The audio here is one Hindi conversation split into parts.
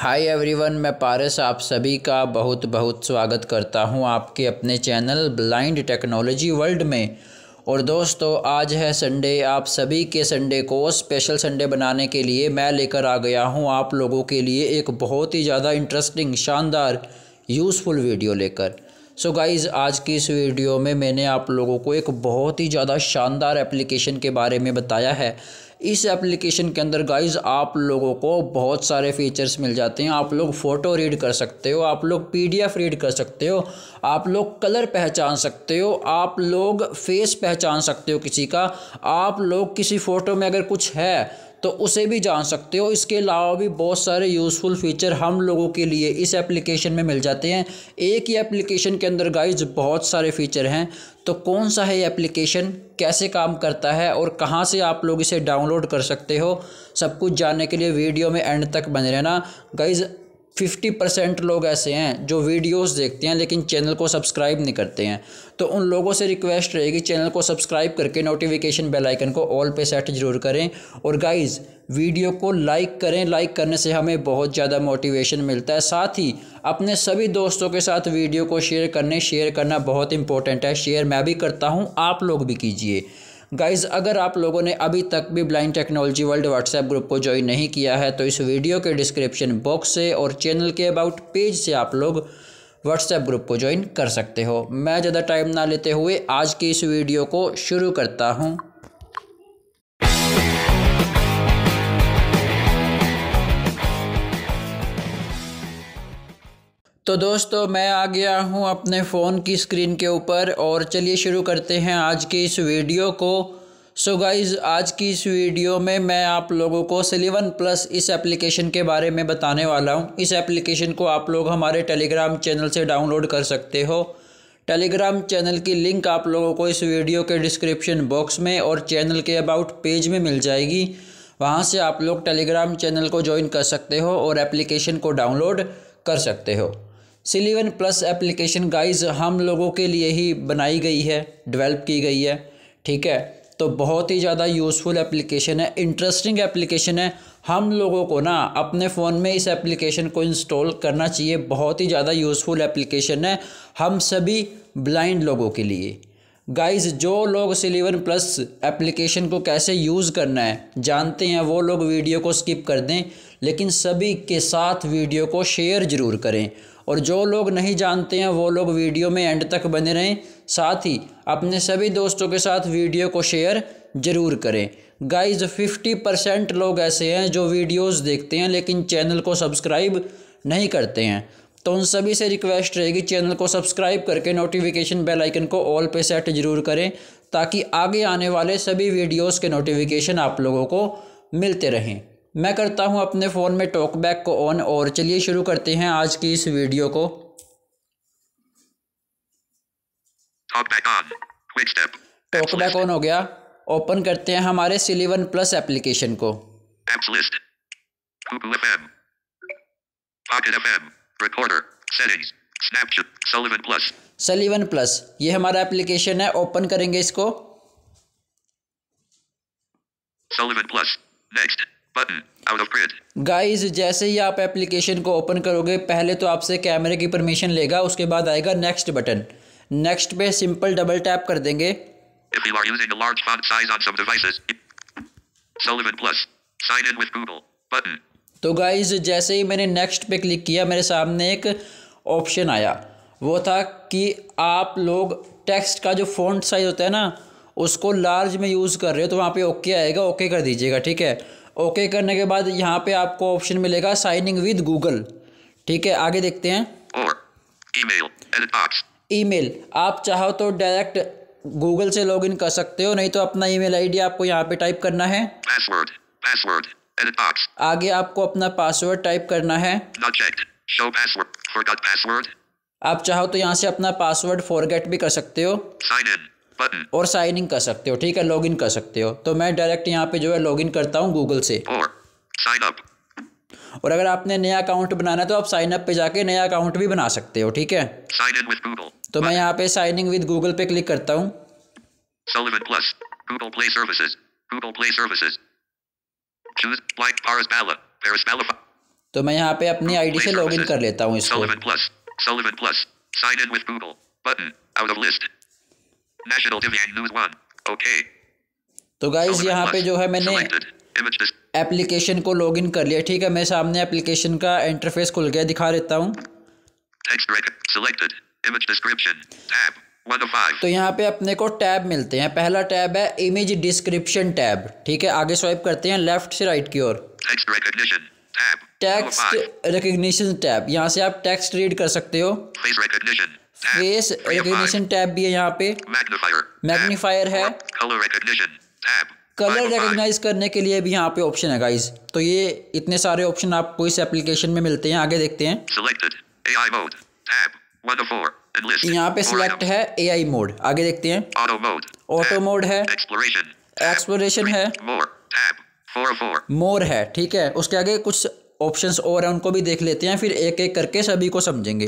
हाय एवरीवन मैं पारस आप सभी का बहुत बहुत स्वागत करता हूं आपके अपने चैनल ब्लाइंड टेक्नोलॉजी वर्ल्ड में और दोस्तों आज है संडे आप सभी के संडे को स्पेशल संडे बनाने के लिए मैं लेकर आ गया हूं आप लोगों के लिए एक बहुत ही ज़्यादा इंटरेस्टिंग शानदार यूज़फुल वीडियो लेकर सो so गाइज़ आज की इस वीडियो में मैंने आप लोगों को एक बहुत ही ज़्यादा शानदार एप्लीकेशन के बारे में बताया है इस एप्लीकेशन के अंदर गाइज आप लोगों को बहुत सारे फीचर्स मिल जाते हैं आप लोग फ़ोटो रीड कर सकते हो आप लोग पीडीएफ रीड कर सकते हो आप लोग कलर पहचान सकते हो आप लोग फेस पहचान सकते हो किसी का आप लोग किसी फ़ोटो में अगर कुछ है तो उसे भी जान सकते हो इसके अलावा भी बहुत सारे यूज़फुल फ़ीचर हम लोगों के लिए इस एप्लीकेशन में मिल जाते हैं एक ही एप्लीकेशन के अंदर गाइज बहुत सारे फ़ीचर हैं तो कौन सा है एप्लीकेशन कैसे काम करता है और कहाँ से आप लोग इसे डाउनलोड कर सकते हो सब कुछ जानने के लिए वीडियो में एंड तक बने रहना गाइज़ फिफ्टी परसेंट लोग ऐसे हैं जो वीडियोस देखते हैं लेकिन चैनल को सब्सक्राइब नहीं करते हैं तो उन लोगों से रिक्वेस्ट रहेगी चैनल को सब्सक्राइब करके नोटिफिकेशन बेल आइकन को ऑल पे सेट जरूर करें और गाइस वीडियो को लाइक करें लाइक करने से हमें बहुत ज़्यादा मोटिवेशन मिलता है साथ ही अपने सभी दोस्तों के साथ वीडियो को शेयर करने शेयर करना बहुत इंपॉर्टेंट है शेयर मैं भी करता हूँ आप लोग भी कीजिए गाइज अगर आप लोगों ने अभी तक भी blind technology world WhatsApp group को ज्वाइन नहीं किया है तो इस वीडियो के डिस्क्रिप्शन बॉक्स से और चैनल के अबाउट पेज से आप लोग व्हाट्सएप ग्रुप को ज्वाइन कर सकते हो मैं ज़्यादा टाइम ना लेते हुए आज की इस वीडियो को शुरू करता हूँ तो दोस्तों मैं आ गया हूँ अपने फ़ोन की स्क्रीन के ऊपर और चलिए शुरू करते हैं आज की इस वीडियो को सो so गाइज़ आज की इस वीडियो में मैं आप लोगों को सिलीवन प्लस इस एप्लीकेशन के बारे में बताने वाला हूँ इस एप्लीकेशन को आप लोग हमारे टेलीग्राम चैनल से डाउनलोड कर सकते हो टेलीग्राम चैनल की लिंक आप लोगों को इस वीडियो के डिस्क्रिप्शन बॉक्स में और चैनल के अबाउट पेज में मिल जाएगी वहाँ से आप लोग टेलीग्राम चैनल को ज्वाइन कर सकते हो और एप्लीकेशन को डाउनलोड कर सकते हो सिलीवन प्लस एप्लीकेशन गाइज हम लोगों के लिए ही बनाई गई है डेवलप की गई है ठीक है तो बहुत ही ज़्यादा यूज़फुल एप्लीकेशन है इंटरेस्टिंग एप्लीकेशन है हम लोगों को ना अपने फ़ोन में इस एप्लीकेशन को इंस्टॉल करना चाहिए बहुत ही ज़्यादा यूज़फुल एप्लीकेशन है हम सभी ब्लाइंड लोगों के लिए गाइस जो लोग सिलीवन प्लस एप्लीकेशन को कैसे यूज़ करना है जानते हैं वो लोग वीडियो को स्किप कर दें लेकिन सभी के साथ वीडियो को शेयर ज़रूर करें और जो लोग नहीं जानते हैं वो लोग वीडियो में एंड तक बने रहें साथ ही अपने सभी दोस्तों के साथ वीडियो को शेयर ज़रूर करें गाइज फिफ्टी परसेंट लोग ऐसे हैं जो वीडियोस देखते हैं लेकिन चैनल को सब्सक्राइब नहीं करते हैं तो उन सभी से रिक्वेस्ट रहेगी चैनल को सब्सक्राइब करके नोटिफिकेशन बेल आइकन को ऑल पे सेट जरूर करें ताकि आगे आने वाले सभी वीडियोस के नोटिफिकेशन आप लोगों को मिलते रहें मैं करता हूं अपने फ़ोन में टॉकबैक को ऑन और चलिए शुरू करते हैं आज की इस वीडियो को टॉकबैक ऑन हो गया ओपन करते हैं हमारे सिलीवन प्लस एप्लीकेशन को सलीवन प्लस ये हमारा एप्लीकेशन है ओपन करेंगे इसको सलीवन प्लस नेक्स्ट गाइज जैसे ही आप एप्लीकेशन को ओपन करोगे पहले तो आपसे कैमरे की परमिशन लेगा उसके बाद आएगा नेक्स्ट बटन नेक्स्ट पे सिंपल डबल टैप कर देंगे तो गाइज जैसे ही मैंने नेक्स्ट पे क्लिक किया मेरे सामने एक ऑप्शन आया वो था कि आप लोग टेक्स्ट का जो फ़ॉन्ट साइज़ होता है ना उसको लार्ज में यूज़ कर रहे हो तो वहाँ पे ओके आएगा ओके कर दीजिएगा ठीक है ओके करने के बाद यहाँ पे आपको ऑप्शन मिलेगा साइनिंग विद गूगल ठीक है आगे देखते हैं ईमेल आप चाहो तो डायरेक्ट गूगल से लॉगिन कर सकते हो नहीं तो अपना ईमेल आईडी आपको यहाँ पे टाइप करना है password, password, आगे आपको अपना पासवर्ड टाइप करना है password, आप चाहो तो यहाँ से अपना पासवर्ड फॉरगेट भी कर सकते हो Sign in. और साइन इन कर सकते हो ठीक है लॉग इन कर सकते हो तो मैं डायरेक्ट यहाँ पे जो है लॉग इन करता हूँ गूगल से और अगर आपने नया अकाउंट बनाना है तो आप साइन अप पे जाके नया अकाउंट भी बना सकते हो ठीक है तो मैं यहाँ पे साइन इन विद गूगल पे क्लिक करता हूँ तो मैं यहाँ पे अपनी आईडी से लॉग इन कर लेता हूँ इसको National Divian News One. Okay. तो गाइज यहाँ पे जो है मैंने एप्लीकेशन को लॉगिन कर लिया ठीक है मैं सामने एप्लीकेशन का इंटरफेस खुल गया दिखा देता हूँ तो यहाँ पे अपने को टैब मिलते हैं पहला टैब है इमेज डिस्क्रिप्शन टैब ठीक है आगे स्वाइप करते हैं लेफ्ट से राइट की ओर टेक्स्ट रिकग्निशन टैब यहाँ से आप टेक्स्ट रीड कर सकते हो फेस रिकग्निशन टैब भी है यहाँ पे मैग्नीफायर है कलर रिकग्नाइज करने के लिए भी यहाँ पे ऑप्शन है गाइज तो ये इतने सारे ऑप्शन आपको इस एप्लीकेशन में मिलते हैं आगे देखते हैं यहाँ पे सिलेक्ट है ए आई मोड आगे देखते हैं ऑटो मोड है एक्सप्लोरेशन है मोर है ठीक है उसके आगे कुछ ऑप्शंस और हैं उनको भी देख लेते हैं फिर एक एक करके सभी को समझेंगे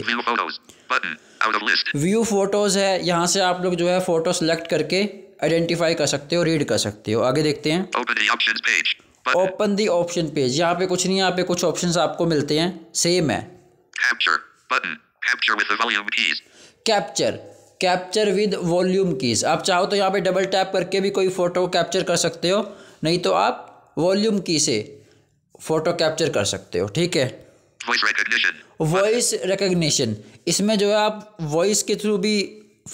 व्यू फोटोज़ है यहाँ से आप लोग जो है फ़ोटो सेलेक्ट करके आइडेंटिफाई कर सकते हो रीड कर सकते हो आगे देखते हैं ओपन दी ऑप्शन पेज यहाँ पे कुछ नहीं यहाँ पे कुछ ऑप्शंस आपको मिलते हैं सेम है capture capture with volume keys आप चाहो तो यहाँ पे डबल टैप करके भी कोई फ़ोटो कैप्चर कर सकते हो नहीं तो आप वॉल्यूम की से फोटो कैप्चर कर सकते हो ठीक है वॉइस रिकग्निशन इसमें जो है आप वॉइस के थ्रू भी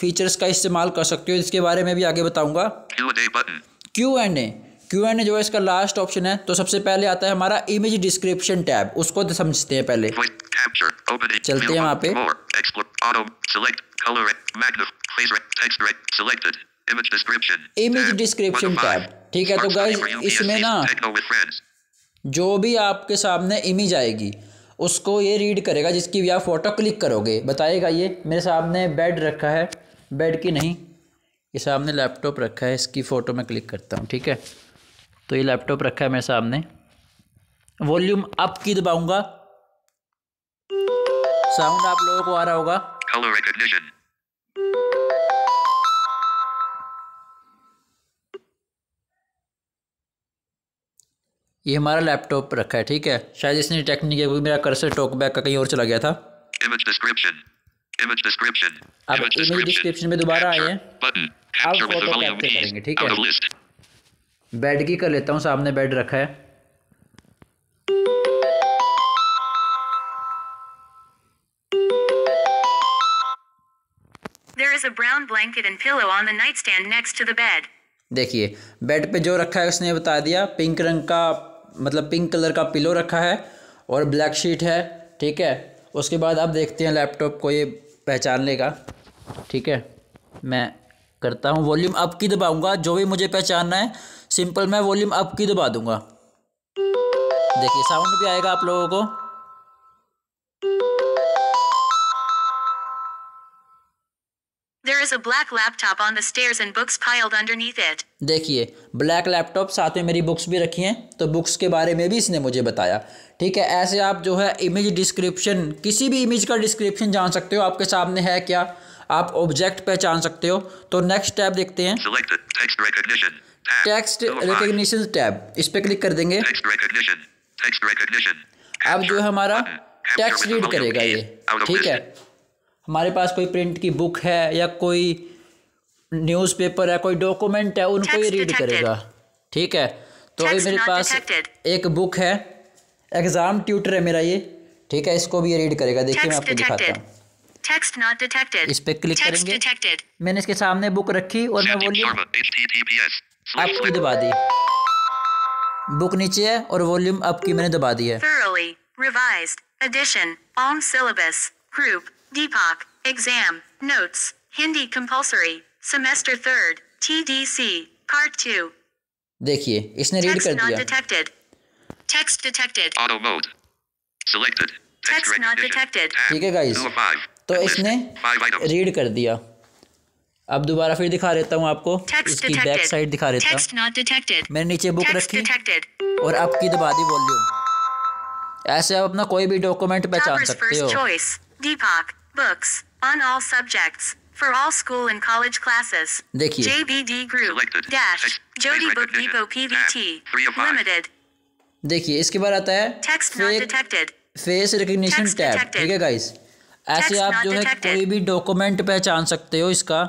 फीचर्स का इस्तेमाल कर सकते हो इसके बारे में भी आगे बताऊंगा Q and A Q and A जो है इसका लास्ट ऑप्शन है तो सबसे पहले आता है हमारा इमेज डिस्क्रिप्शन टैब उसको तो समझते हैं पहले चलते हैं वहाँ पे इमेज डिस्क्रिप्शन टैब ठीक है तो गाइज इसमें ना जो भी आपके सामने इमेज आएगी उसको ये रीड करेगा जिसकी भी आप फ़ोटो क्लिक करोगे बताएगा ये मेरे सामने बेड रखा है बेड की नहीं ये सामने लैपटॉप रखा है इसकी फ़ोटो मैं क्लिक करता हूँ ठीक है तो ये लैपटॉप रखा है मेरे सामने वॉल्यूम अप की दबाऊँगा साउंड आप लोगों को आ रहा होगा ये हमारा लैपटॉप रखा है ठीक है शायद इसने डिटेक्ट नहीं किया क्योंकि मेरा कर्सर टॉकबैक का कहीं और चला गया था Image description. अब इमेज डिस्क्रिप्शन में दोबारा आए हैं अब फोटो कैप्चर करेंगे ठीक है बेड की कर लेता हूँ सामने बेड रखा है There is a brown blanket and pillow on the nightstand next to the bed. देखिए बेड पे जो रखा है उसने बता दिया पिंक रंग का मतलब पिंक कलर का पिलो रखा है और ब्लैक शीट है ठीक है उसके बाद अब देखते हैं लैपटॉप को ये पहचान लेगा ठीक है मैं करता हूँ वॉल्यूम अप की दबाऊँगा जो भी मुझे पहचानना है सिंपल मैं वॉल्यूम अप की दबा दूँगा देखिए साउंड भी आएगा आप लोगों को is a black laptop on the stairs and books piled underneath it. देखिए ब्लैक लैपटॉप साथ में मेरी बुक्स भी रखी हैं तो बुक्स के बारे में भी इसने मुझे बताया ठीक है ऐसे आप जो है इमेज डिस्क्रिप्शन किसी भी इमेज का डिस्क्रिप्शन जान सकते हो आपके सामने है क्या आप ऑब्जेक्ट पहचान सकते हो तो नेक्स्ट टैब देखते हैं टेक्स्ट रिकग्निशन टैब इस पर क्लिक कर देंगे अब जो हमारा टेक्स्ट रीड करेगा ये ठीक है हमारे पास कोई प्रिंट की बुक है या कोई न्यूज़पेपर है कोई डॉक्यूमेंट है उनको ही रीड करेगा ठीक है तो अभी मेरे पास detected. एक बुक है एग्ज़ाम ट्यूटर है मेरा ये ठीक है इसको भी ये रीड करेगा देखिए मैं आपको दिखाता हूँ Text not detected. इस पे क्लिक Text करेंगे detected. मैंने इसके सामने बुक रखी और मैं वॉल्यूम आपकी दबा दी बुक नीचे है और वॉल्यूम अप की मैंने दबा दी है Thoroughly revised edition on syllabus group Deepak, exam, notes, Hindi compulsory, semester third TDC, part 2 देखिए इसने रीड कर दिया detected text detected auto mode selected text not detected ठीक है गाइस तो इसने रीड कर दिया अब दोबारा फिर दिखा देता हूँ आपको इसकी बैक साइड दिखा देता हूँ मैंने नीचे बुक रखी और अब की दबा तो दी वॉल्यूम ऐसे आप अपना कोई भी डॉक्यूमेंट पहचान सकते हो दीपक books, on all subjects, for all school and college classes. Nikki. JBD Group Selected. dash Jody Book Depot PVT Limited. देखिए इसके बाद आता है text not detected face recognition tab ठीक है गाइस ऐसे आप जो है कोई भी डॉक्यूमेंट पहचान सकते हो इसका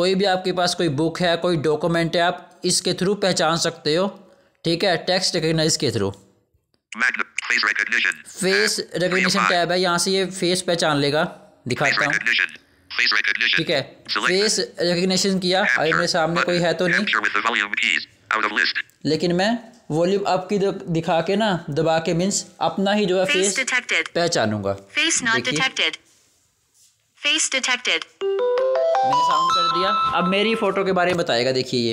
कोई भी आपके पास कोई बुक है कोई डॉक्यूमेंट है आप इसके थ्रू पहचान सकते हो ठीक है टेक्स्ट रिकग्नाइज के थ्रू फेस रिकग्निशन टैब है यहाँ से ये फेस पहचान लेगा दिखाता हूँ ठीक है फेस रिकग्निशन किया अभी मेरे सामने कोई है तो नहीं लेकिन मैं वॉल्यूम अप की दिखा के ना दबा के मीन्स अपना ही जो है फेस पहचानूंगा मैंने साउंड कर दिया अब मेरी फोटो के बारे में बताएगा देखिए ये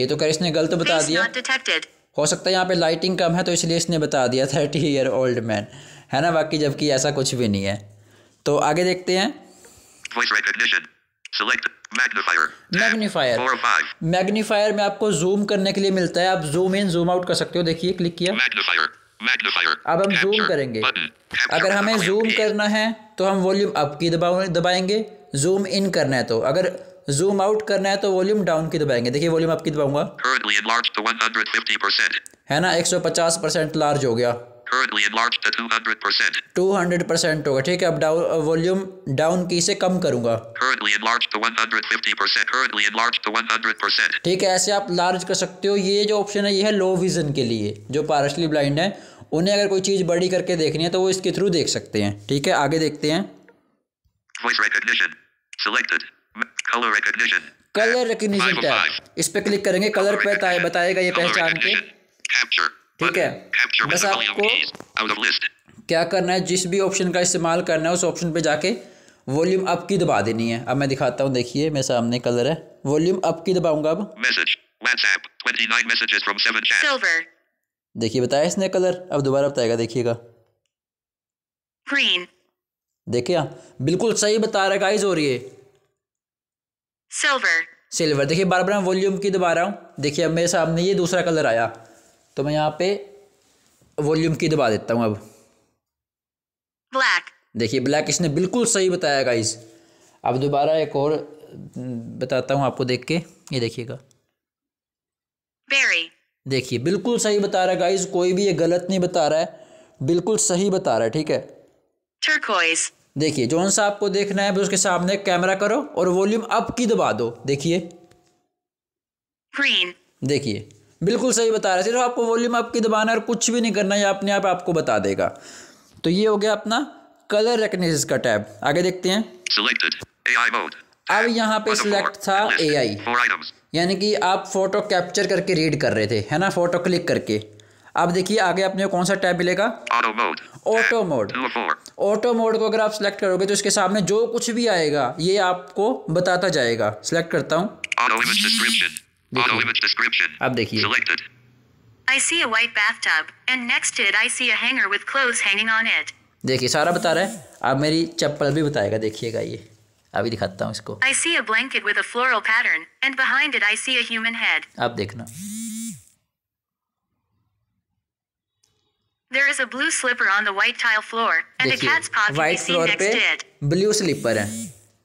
ये तो कर इसने गलत बता दिया हो सकता है यहाँ पे लाइटिंग कम है तो इसलिए इसने बता दिया थर्टी ईयर ओल्ड मैन है ना बाकी जबकि ऐसा कुछ भी नहीं है तो आगे देखते हैं मैग्नीफायर मैग्नीफायर में आपको जूम करने के लिए मिलता है आप जूम इन जूम आउट कर सकते हो देखिए क्लिक किया अब हम जूम करेंगे अगर हमें जूम करना है तो हम वॉल्यूम अप की दबाएंगे जूम इन करना है तो अगर जूम आउट करना है तो वॉल्यूम डाउन की दबाएंगे देखिए वॉल्यूम आपकी दबाऊंगा है ना 150 परसेंट लार्ज हो गया 200 परसेंट होगा ठीक है अब डाउन वॉल्यूम डाउन की से कम करूंगा ठीक है ऐसे आप लार्ज कर सकते हो ये जो ऑप्शन है ये है लो विजन के लिए जो पार्शली ब्लाइंड है उन्हें अगर कोई चीज़ बड़ी करके देखनी है तो वो इसके थ्रू देख सकते हैं ठीक है आगे देखते हैं Voice recognition. Selected. Colour recognition colour recognition tab इस पे क्लिक करेंगे कलर पे बताएगा ये पहचान के कैप्चर ठीक है बस आपको क्या करना है जिस भी ऑप्शन का इस्तेमाल करना है उस ऑप्शन पे जाके वॉल्यूम अप की दबा देनी है अब मैं दिखाता हूँ देखिए मेरे सामने कलर है वॉल्यूम अप की दबाऊंगा अब message WhatsApp 29 messages from 7 chat silver देखिए बताया इसने कलर अब दोबारा बताएगा देखिएगा ग्रीन देखिए हाँ। बिल्कुल सही बता रहा है गाइस और ये सिल्वर सिल्वर देखिए बार बार मैं वॉल्यूम की दबा रहा हूँ देखिए अब मेरे सामने ये दूसरा कलर आया तो मैं यहाँ पे वॉल्यूम की दबा देता हूँ अब ब्लैक देखिए ब्लैक इसने बिल्कुल सही बताया गाइस अब दोबारा एक और हम्म, बताता हूँ आपको देख के ये देखिएगा देखिए बिल्कुल सही बता रहा है गाइस कोई भी ये गलत नहीं बता रहा है बिल्कुल सही बता रहा है ठीक है टर्कोइज देखिए जौन सा आपको देखना है बस उसके सामने कैमरा करो और वॉल्यूम अप की दबा दो देखिए देखिए बिल्कुल सही बता रहे सिर्फ आपको वॉल्यूम अप की दबाना और कुछ भी नहीं करना ये अपने आप आपको बता देगा तो ये हो गया अपना कलर रेकग्निशन का टैब आगे देखते हैं अब यहाँ पे सिलेक्ट था ए आई यानी कि आप फोटो कैप्चर करके रीड कर रहे थे है ना फोटो क्लिक करके अब देखिए आगे अपने कौन सा टैब मिलेगा ऑटो मोड ऑटो मोड को अगर आप सिलेक्ट करोगे तो इसके सामने जो कुछ भी आएगा ये आपको बताता जाएगा सिलेक्ट करता हूँ अब देखिए I see a white bathtub, and next to it I see a hanger with clothes hanging on it. देखिए सारा बता रहा है अब मेरी चप्पल भी बताएगा देखिएगा ये अभी दिखाता हूँ इसको I see a blanket with a floral pattern, and behind it I see a human head. अब देखना There is a blue slipper on the white tile floor and a cat's paw can be seen next it. Blue slipper है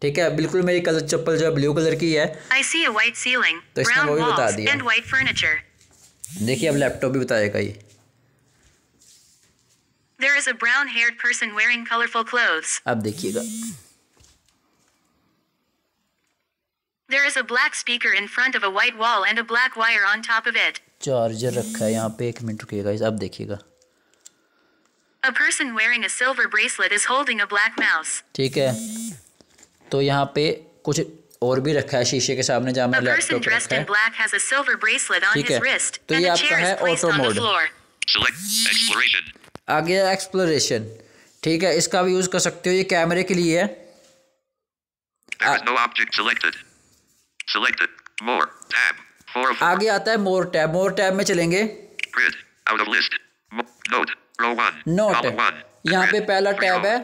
ठीक है बिल्कुल मेरी कलर चप्पल जो है ब्लू कलर की है I see a white ceiling, तो इसने brown वो भी बता walls दिया and white furniture. देखिए अब लैपटॉप भी बताएगा ये There is a brown-haired person wearing colorful clothes. अब देखिएगा There is a black speaker in front of a white wall and a black wire on top of it. Charger रखा है यहाँ पे एक मिनट रुकिएगा अब देखिएगा A person wearing a silver bracelet is holding a black mouse. ठीक है तो यहाँ पे कुछ और भी रखा है शीशे के सामने जहाँ मैं लैपटॉप रखा है ठीक है तो ये आपका है ऑटो मोड आ गया एक्सप्लोरेशन ठीक है इसका भी यूज कर सकते हो ये कैमरे के लिए है आगे आता है मोर टैब मोर टैब में चलेंगे नोट यहाँ पे पहला टैब है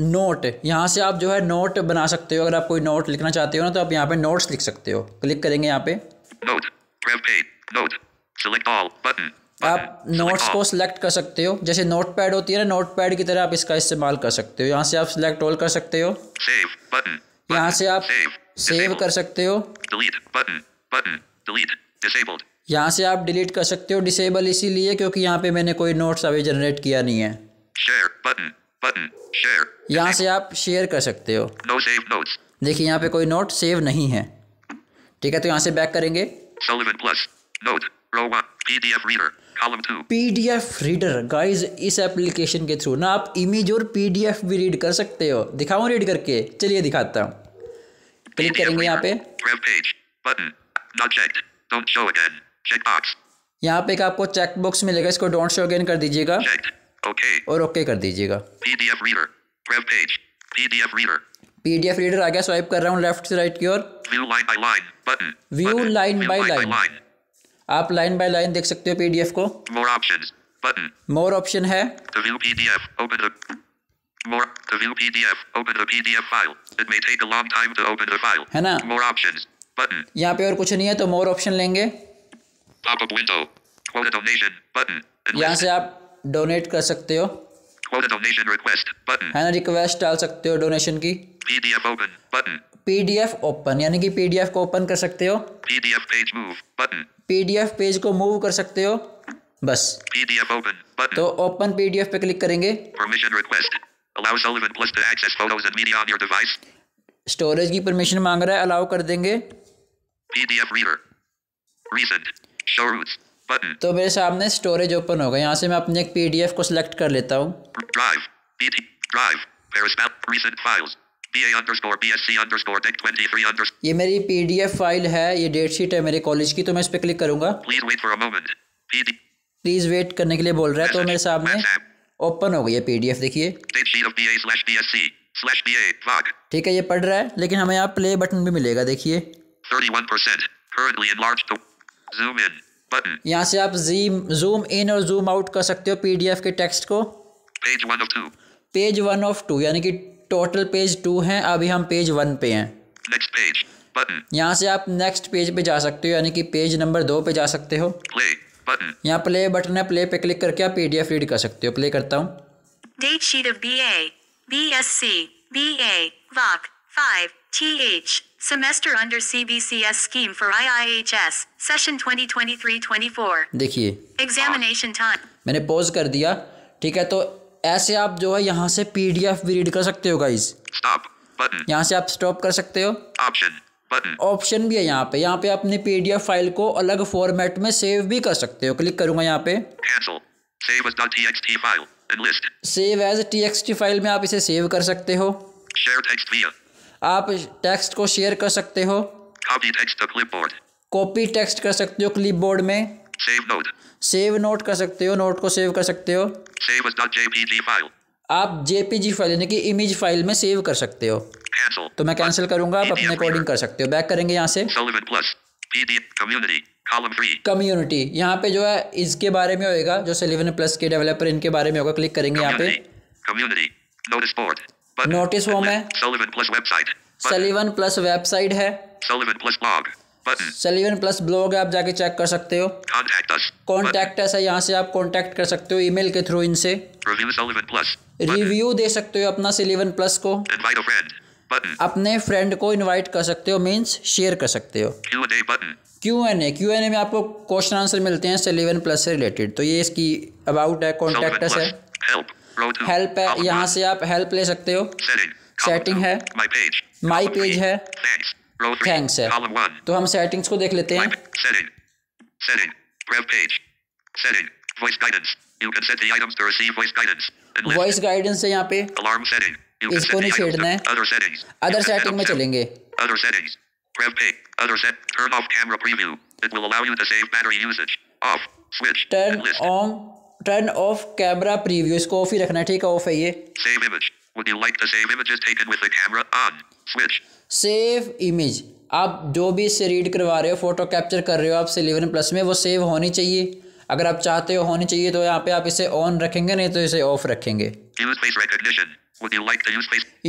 नोट यहाँ से आप जो है नोट बना सकते हो अगर आप कोई नोट लिखना चाहते हो ना तो आप यहाँ पे नोट्स लिख सकते हो क्लिक करेंगे यहाँ पे आप नोट्स को सिलेक्ट कर सकते हो जैसे नोट पैड होती है ना नोट पैड की तरह आप इसका इस्तेमाल कर सकते हो यहाँ से आप सिलेक्ट ऑल कर सकते हो यहाँ से आप सेव कर सकते हो यहाँ से आप डिलीट कर सकते हो डिसेबल इसीलिए क्योंकि यहाँ पे मैंने कोई नोट्स अभी जनरेट किया नहीं है यहाँ से आप शेयर कर सकते हो no देखिए यहाँ पे कोई नोट सेव नहीं है ठीक है तो यहाँ से बैक करेंगे P D F reader guys इस एप्लीकेशन के थ्रू ना आप इमेज और पी डी एफ भी रीड कर सकते हो दिखाऊं रीड करके चलिए दिखाता हूँ क्लिक करेंगे यहाँ पे यहाँ पे आपको चेक बॉक्स मिलेगा इसको डोंट शो अगेन कर दीजिएगा ओके और ओके कर दीजिएगा पीडीएफ रीडर आ गया स्वाइप कर रहा हूँ लेफ्ट से राइट की ओर व्यू लाइन बाय लाइन आप लाइन बाय लाइन देख सकते हो पीडीएफ को मोर ऑप्शन है More है ना? यहाँ पे और कुछ नहीं है तो मोर ऑप्शन लेंगे. Popup window quote donation button यहाँ से आप डोनेट कर सकते हो donation request button. है ना रिक्वेस्ट डाल सकते हो डोनेशन की PDF open button. PDF open यानी कि PDF को ओपन कर सकते हो PDF page move button. PDF page को मूव कर सकते हो बस PDF open button. तो ओपन PDF पे क्लिक करेंगे Permission request. allow Sullivan plus to access photos and media on your device storage की परमिशन मांग रहा है अलाउ कर देंगे PDF reader recent show routes button. तो मेरे सामने स्टोरेज ओपन होगा यहाँ से मैं अपने एक पीडीएफ को सिलेक्ट कर लेता हूँ drive pt drive periscope recent files ये मेरी पीडीएफ फाइल है ये डेट शीट है मेरे कॉलेज की तो मैं इस पर क्लिक करूंगा प्लीज वेट करने के लिए बोल रहा है तो मेरे सामने ओपन हो गई है पीडीएफ देखिए ठीक है ये पढ़ रहा है लेकिन हमें यहाँ प्ले बटन भी मिलेगा देखिए zoom in button. यहाँ से आप zoom in और zoom out कर सकते हो PDF के टेक्स्ट को page one of two page one of two यानी कि टोटल पेज टू हैं अभी हम पेज वन पे हैं नेक्स्ट पेज बटन यहाँ से आप नेक्स्ट पेज पे जा सकते हो यानी कि पेज नंबर दो पे जा सकते हो प्ले बटन यहाँ प्ले बटन है प्ले पे क्लिक करके आप पीडीएफ रीड कर सकते हो प्ले करता हूँ date sheet of BA BSc BA voc 5 B semester under CBCS scheme for IIHS session 2023-24 देखिए एग्जामिनेशन टाइम मैंने पॉज कर दिया ठीक है तो ऐसे आप जो है यहाँ से पीडीएफ भी रीड कर सकते हो गाइस यहाँ से आप स्टॉप कर सकते हो ऑप्शन ऑप्शन भी है यहाँ पे यहाँ पे अपनी पीडीएफ फाइल को अलग फॉर्मेट में सेव भी कर सकते हो क्लिक करूंगा यहाँ पे सेव एज टी फाइल में आप इसे सेव कर सकते हो आप टेक्स्ट को शेयर कर सकते हो कॉपी टेक्स्ट कर सकते हो क्लिपबोर्ड में सेव नोट सेव नोट कर सकते हो नोट को सेव कर सकते हो सेव फाइल आप जेपीजी फाइल यानी कि इमेज फाइल में सेव कर सकते हो कैंसिल तो मैं कैंसिल करूंगा आप अपने अकॉर्डिंग कर सकते हो बैक करेंगे यहाँ से कम्युनिटी यहाँ पे जो है इसके बारे में होएगा जो सेलिवन प्लस के डेवलपर इनके बारे में होगा क्लिक करेंगे यहाँ पे कम्युनिटी नोटिस होम है Sullivan plus website Sullivan plus website है Sullivan plus blog Sullivan plus blog आप जाके चेक कर सकते हो कॉन्टैक्ट ऐसा यहाँ से आप कॉन्टैक्ट कर सकते हो ईमेल के थ्रू इनसे रिव्यू दे सकते हो अपना सलीवन प्लस को अपने फ्रेंड को इनवाइट कर सकते हो मींस शेयर कर सकते हो Q N A Q N A में आपको क्वेश्चन आंसर मिलते हैं सलीवन प्लस से रिलेटेड तो ये इसकी अबाउट है कॉन्टैक्ट है हेल्प है यहाँ से आप हेल्प ले सकते हो सेटिंग है माई पेज है थैंक्स है तो हम सेटिंग्स को देख लेते हैं वॉइस गाइडेंस है यहाँ पे इसको नहीं छेड़ना है अदर सेटिंग में चलेंगे turn on turn off camera preview इसको ऑफ ही रखना है ठीक है ऑफ है ये same same image would you like the the taken with camera on switch save image आप जो भी इसे रीड करवा रहे हो फोटो कैप्चर कर रहे हो आप सिलेवन प्लस में वो सेव होनी चाहिए अगर आप चाहते हो होनी चाहिए तो यहाँ पे आप इसे ऑन रखेंगे नहीं तो इसे ऑफ रखेंगे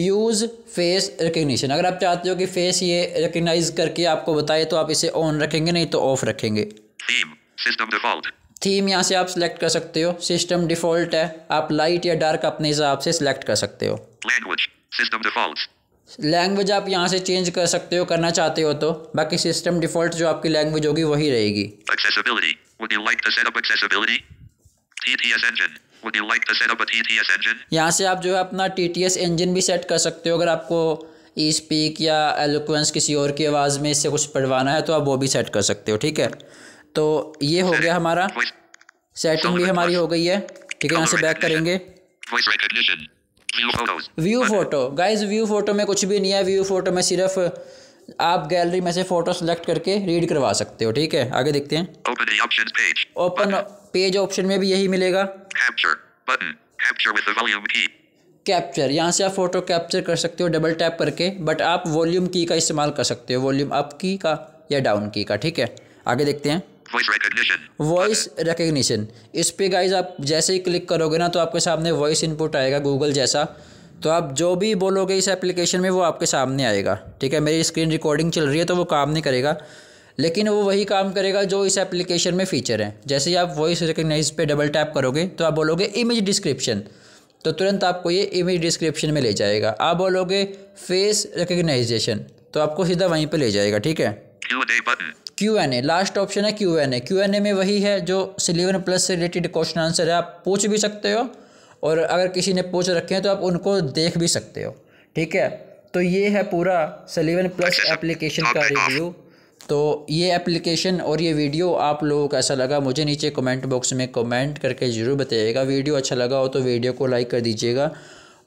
यूज फेस रिकग्निशन अगर आप चाहते हो कि फेस ये रिकग्नाइज करके आपको बताए तो आप इसे ऑन रखेंगे नहीं तो ऑफ रखेंगे Theme, थीम यहाँ से आप सिलेक्ट कर सकते हो सिस्टम डिफ़ॉल्ट है आप लाइट या डार्क अपने हिसाब से सिलेक्ट कर सकते हो लैंग्वेज आप यहाँ से चेंज कर सकते हो करना चाहते हो तो बाकी सिस्टम डिफ़ॉल्ट जो आपकी लैंग्वेज होगी वही रहेगी यहाँ से आप जो है अपना टी टी एस इंजन भी सेट कर सकते हो अगर आपको ई स्पीक या एलोक्वेंस किसी और की आवाज़ में इससे कुछ पढ़वाना है तो आप वो भी सेट कर सकते हो ठीक है तो ये हो गया हमारा सेटिंग भी हमारी हो गई है ठीक है यहाँ से बैक करेंगे view photo guys view photo में कुछ भी नहीं है व्यू फोटो में सिर्फ आप गैलरी में से फोटो सेलेक्ट करके रीड करवा सकते हो ठीक है आगे देखते हैं ओपन पेज ऑप्शन में भी यही मिलेगा कैप्चर यहाँ से आप फोटो कैप्चर कर सकते हो डबल टैप करके बट आप वॉल्यूम की का इस्तेमाल कर सकते हो वॉल्यूम अप की का या डाउन की का ठीक है आगे देखते हैं वॉइस रिकॉग्निशन इस पे गाइज आप जैसे ही क्लिक करोगे ना तो आपके सामने वॉइस इनपुट आएगा गूगल जैसा तो आप जो भी बोलोगे इस एप्लीकेशन में वो आपके सामने आएगा ठीक है मेरी स्क्रीन रिकॉर्डिंग चल रही है तो वो काम नहीं करेगा लेकिन वो वही काम करेगा जो इस एप्लीकेशन में फ़ीचर है जैसे ही आप वॉइस रिकग्नाइज पे डबल टैप करोगे तो आप बोलोगे इमेज डिस्क्रिप्शन तो तुरंत आपको ये इमेज डिस्क्रिप्शन में ले जाएगा आप बोलोगे फेस रिकग्नाइजेशन तो आपको सीधा वहीं पर ले जाएगा ठीक है Q N A last option है Q N A Q N A में वही है जो सिलेवन प्लस से रिलेटेड क्वेश्चन आंसर है आप पूछ भी सकते हो और अगर किसी ने पूछ रखे हैं तो आप उनको देख भी सकते हो ठीक है तो ये है पूरा सलेवन प्लस एप्लीकेशन का रिव्यू तो ये एप्लीकेशन और ये वीडियो आप लोगों को ऐसा लगा मुझे नीचे कमेंट बॉक्स में कमेंट करके ज़रूर बताइएगा वीडियो अच्छा लगा हो तो वीडियो को लाइक कर दीजिएगा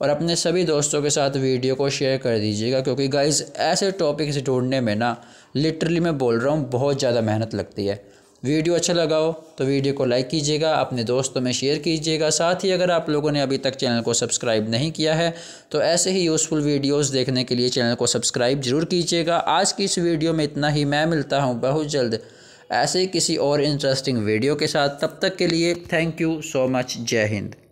और अपने सभी दोस्तों के साथ वीडियो को शेयर कर दीजिएगा क्योंकि गाइज़ ऐसे टॉपिक्स ढूंढने में ना लिटरली मैं बोल रहा हूँ बहुत ज़्यादा मेहनत लगती है वीडियो अच्छा लगा हो तो वीडियो को लाइक कीजिएगा अपने दोस्तों में शेयर कीजिएगा साथ ही अगर आप लोगों ने अभी तक चैनल को सब्सक्राइब नहीं किया है तो ऐसे ही यूज़फुल वीडियोस देखने के लिए चैनल को सब्सक्राइब जरूर कीजिएगा आज की इस वीडियो में इतना ही मैं मिलता हूँ बहुत जल्द ऐसे ही किसी और इंटरेस्टिंग वीडियो के साथ तब तक के लिए थैंक यू सो मच जय हिंद